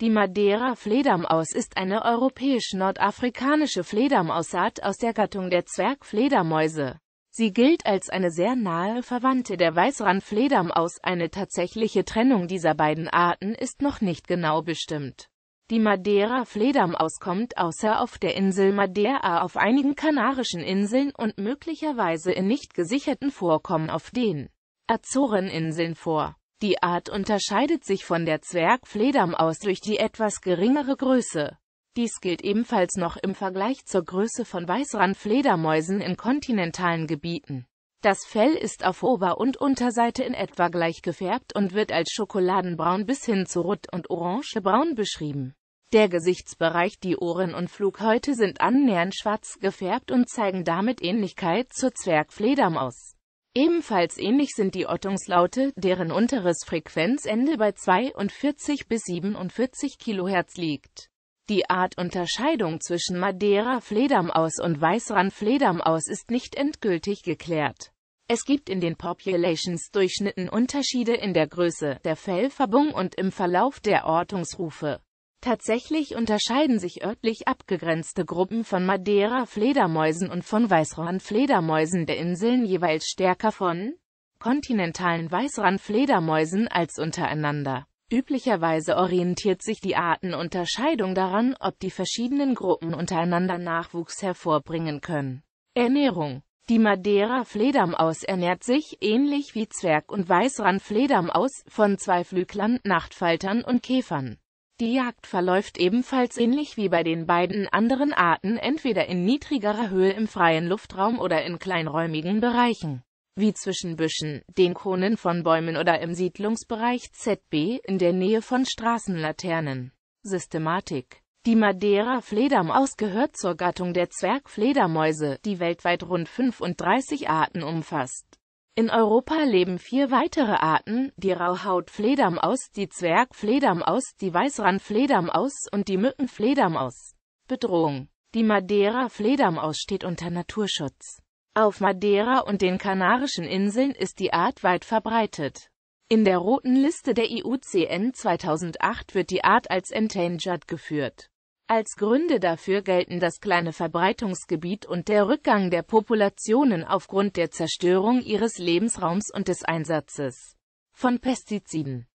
Die Madeira-Fledermaus ist eine europäisch-nordafrikanische Fledermausart aus der Gattung der Zwergfledermäuse. Sie gilt als eine sehr nahe Verwandte der Weißrandfledermaus. Eine tatsächliche Trennung dieser beiden Arten ist noch nicht genau bestimmt. Die Madeira-Fledermaus kommt außer auf der Insel Madeira auf einigen kanarischen Inseln und möglicherweise in nicht gesicherten Vorkommen auf den Azoreninseln vor. Die Art unterscheidet sich von der Zwergfledermaus durch die etwas geringere Größe. Dies gilt ebenfalls noch im Vergleich zur Größe von Weißrandfledermäusen in kontinentalen Gebieten. Das Fell ist auf Ober- und Unterseite in etwa gleich gefärbt und wird als schokoladenbraun bis hin zu rot- und orangebraun beschrieben. Der Gesichtsbereich, die Ohren und Flughäute sind annähernd schwarz gefärbt und zeigen damit Ähnlichkeit zur Zwergfledermaus. Ebenfalls ähnlich sind die Ottungslaute, deren unteres Frequenzende bei 42 bis 47 kHz liegt. Die Art Unterscheidung zwischen Madeira-Fledermaus und Weißrand-Fledermaus ist nicht endgültig geklärt. Es gibt in den Populations-Durchschnitten Unterschiede in der Größe, der Fellfärbung und im Verlauf der Ortungsrufe. Tatsächlich unterscheiden sich örtlich abgegrenzte Gruppen von Madeira-Fledermäusen und von Weißrand-Fledermäusen der Inseln jeweils stärker von kontinentalen Weißrand-Fledermäusen als untereinander. Üblicherweise orientiert sich die Artenunterscheidung daran, ob die verschiedenen Gruppen untereinander Nachwuchs hervorbringen können. Ernährung Die Madeira-Fledermaus ernährt sich, ähnlich wie Zwerg- und Weißrand-Fledermaus, von Zweiflüglern, Nachtfaltern und Käfern. Die Jagd verläuft ebenfalls ähnlich wie bei den beiden anderen Arten entweder in niedrigerer Höhe im freien Luftraum oder in kleinräumigen Bereichen, wie zwischen Büschen, den Kronen von Bäumen oder im Siedlungsbereich ZB in der Nähe von Straßenlaternen. Systematik Die Madeira-Fledermaus gehört zur Gattung der Zwergfledermäuse, die weltweit rund 35 Arten umfasst. In Europa leben vier weitere Arten, die Rauhautfledermaus, die Zwergfledermaus, die Weißrandfledermaus und die Mückenfledermaus. Bedrohung Die Madeira-Fledermaus steht unter Naturschutz. Auf Madeira und den Kanarischen Inseln ist die Art weit verbreitet. In der Roten Liste der IUCN 2008 wird die Art als Endangered geführt. Als Gründe dafür gelten das kleine Verbreitungsgebiet und der Rückgang der Populationen aufgrund der Zerstörung ihres Lebensraums und des Einsatzes von Pestiziden.